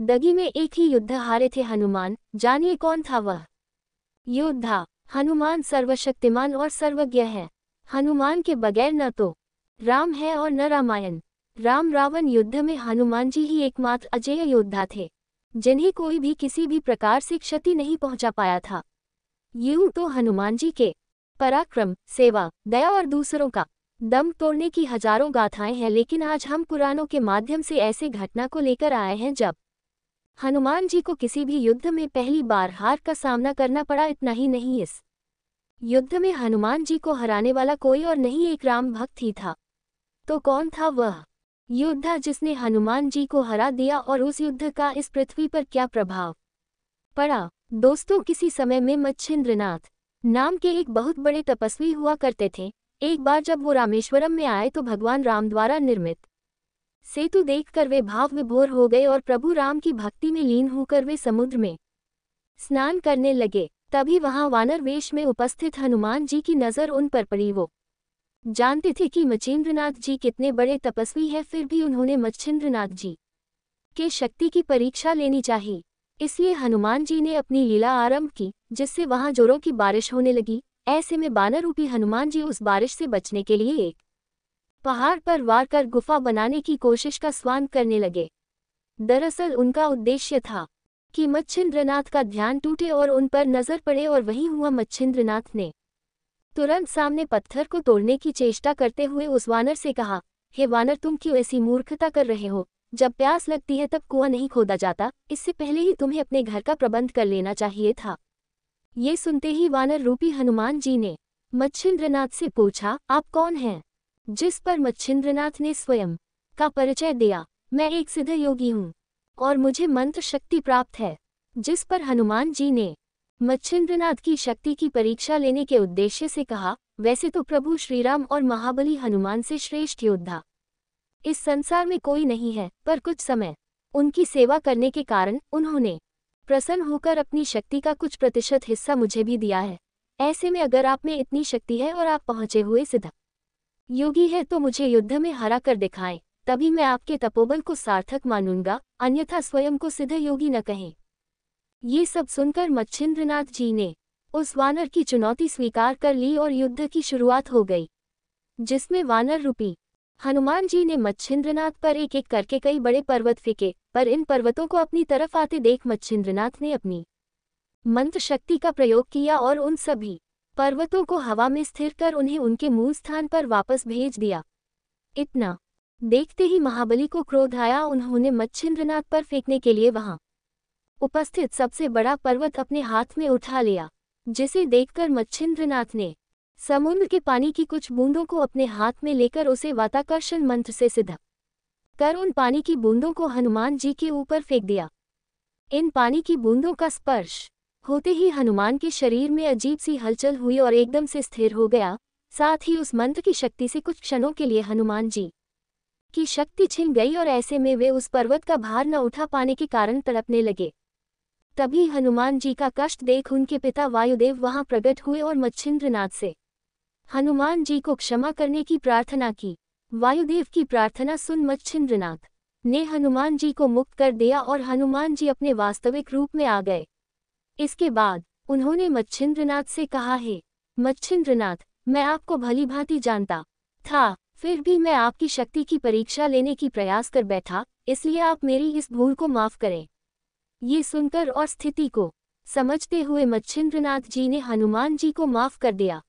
दगी में एक ही युद्ध हारे थे हनुमान जानिए कौन था वह योद्धा हनुमान सर्वशक्तिमान और सर्वज्ञ है हनुमान के बगैर न तो राम है और न रामायण राम रावण युद्ध में हनुमान जी ही एकमात्र अजेय योद्धा थे जिन्हें कोई भी किसी भी प्रकार से क्षति नहीं पहुंचा पाया था यूं तो हनुमान जी के पराक्रम सेवा दया और दूसरों का दम तोड़ने की हजारों गाथाएं हैं लेकिन आज हम पुराणों के माध्यम से ऐसे घटना को लेकर आए हैं जब हनुमान जी को किसी भी युद्ध में पहली बार हार का सामना करना पड़ा इतना ही नहीं इस युद्ध में हनुमान जी को हराने वाला कोई और नहीं एक राम भक्त ही था तो कौन था वह योद्धा जिसने हनुमान जी को हरा दिया और उस युद्ध का इस पृथ्वी पर क्या प्रभाव पड़ा दोस्तों किसी समय में मच्छिंद्रनाथ नाम के एक बहुत बड़े तपस्वी हुआ करते थे एक बार जब वो रामेश्वरम में आए तो भगवान राम द्वारा निर्मित सेतु देखकर वे भाव विभोर हो गए और प्रभु राम की भक्ति में लीन होकर वे समुद्र में स्नान करने लगे तभी वहां वानर वेश में उपस्थित हनुमान जी की नज़र उन पर पड़ी वो जानते थे कि मच्छिन्द्रनाथ जी कितने बड़े तपस्वी हैं फिर भी उन्होंने मच्छिन्द्रनाथ जी के शक्ति की परीक्षा लेनी चाहिए इसलिए हनुमान जी ने अपनी लीला आरंभ की जिससे वहां जोरों की बारिश होने लगी ऐसे में बानर रूपी हनुमान जी उस बारिश से बचने के लिए एक पहाड़ पर वार कर गुफा बनाने की कोशिश का स्वान करने लगे दरअसल उनका उद्देश्य था कि मच्छिंद्रनाथ का ध्यान टूटे और उन पर नजर पड़े और वही हुआ मच्छिंद्रनाथ ने तुरंत सामने पत्थर को तोड़ने की चेष्टा करते हुए उस वानर से कहा हे वानर तुम क्यों ऐसी मूर्खता कर रहे हो जब प्यास लगती है तब कुआं नहीं खोदा जाता इससे पहले ही तुम्हें अपने घर का प्रबंध कर लेना चाहिए था ये सुनते ही वानर रूपी हनुमान जी ने मच्छिंद्रनाथ से पूछा आप कौन हैं जिस पर मच्छिंद्रनाथ ने स्वयं का परिचय दिया मैं एक सिद्ध योगी हूँ और मुझे मंत्र शक्ति प्राप्त है जिस पर हनुमान जी ने मच्छिंद्रनाथ की शक्ति की परीक्षा लेने के उद्देश्य से कहा वैसे तो प्रभु श्रीराम और महाबली हनुमान से श्रेष्ठ योद्धा इस संसार में कोई नहीं है पर कुछ समय उनकी सेवा करने के कारण उन्होंने प्रसन्न होकर अपनी शक्ति का कुछ प्रतिशत हिस्सा मुझे भी दिया है ऐसे में अगर आप में इतनी शक्ति है और आप पहुंचे हुए सिद्ध योगी है तो मुझे युद्ध में हरा कर दिखाएं तभी मैं आपके तपोबल को सार्थक मानूंगा अन्यथा स्वयं को सिद्ध योगी न कहें ये सब सुनकर मच्छिंद्रनाथ जी ने उस वानर की चुनौती स्वीकार कर ली और युद्ध की शुरुआत हो गई जिसमें वानर रूपी हनुमान जी ने मच्छिंद्रनाथ पर एक एक करके कई बड़े पर्वत फेंके पर इन पर्वतों को अपनी तरफ आते देख मच्छिंद्रनाथ ने अपनी मंत्र शक्ति का प्रयोग किया और उन सभी पर्वतों को हवा में स्थिर कर उन्हें उनके मूल स्थान पर वापस भेज दिया इतना देखते ही महाबली को क्रोध आया उन्होंने मच्छिंद्रनाथ पर फेंकने के लिए वहां उपस्थित सबसे बड़ा पर्वत अपने हाथ में उठा लिया जिसे देखकर मच्छिंद्रनाथ ने समुद्र के पानी की कुछ बूंदों को अपने हाथ में लेकर उसे वाताकर्षण मंत्र से सिद्ध कर उन पानी की बूंदों को हनुमान जी के ऊपर फेंक दिया इन पानी की बूंदों का स्पर्श होते ही हनुमान के शरीर में अजीब सी हलचल हुई और एकदम से स्थिर हो गया साथ ही उस मंत्र की शक्ति से कुछ क्षणों के लिए हनुमान जी की शक्ति छिन गई और ऐसे में वे उस पर्वत का भार न उठा पाने के कारण तड़पने लगे तभी हनुमान जी का कष्ट देख उनके पिता वायुदेव वहां प्रकट हुए और मच्छिंद्रनाथ से हनुमान जी को क्षमा करने की प्रार्थना की वायुदेव की प्रार्थना सुन मच्छिंद्रनाथ ने हनुमान जी को मुक्त कर दिया और हनुमान जी अपने वास्तविक रूप में आ गए इसके बाद उन्होंने मच्छिंद्रनाथ से कहा है मच्छिंद्रनाथ मैं आपको भली भांति जानता था फिर भी मैं आपकी शक्ति की परीक्षा लेने की प्रयास कर बैठा इसलिए आप मेरी इस भूल को माफ करें ये सुनकर और स्थिति को समझते हुए मच्छिंद्रनाथ जी ने हनुमान जी को माफ कर दिया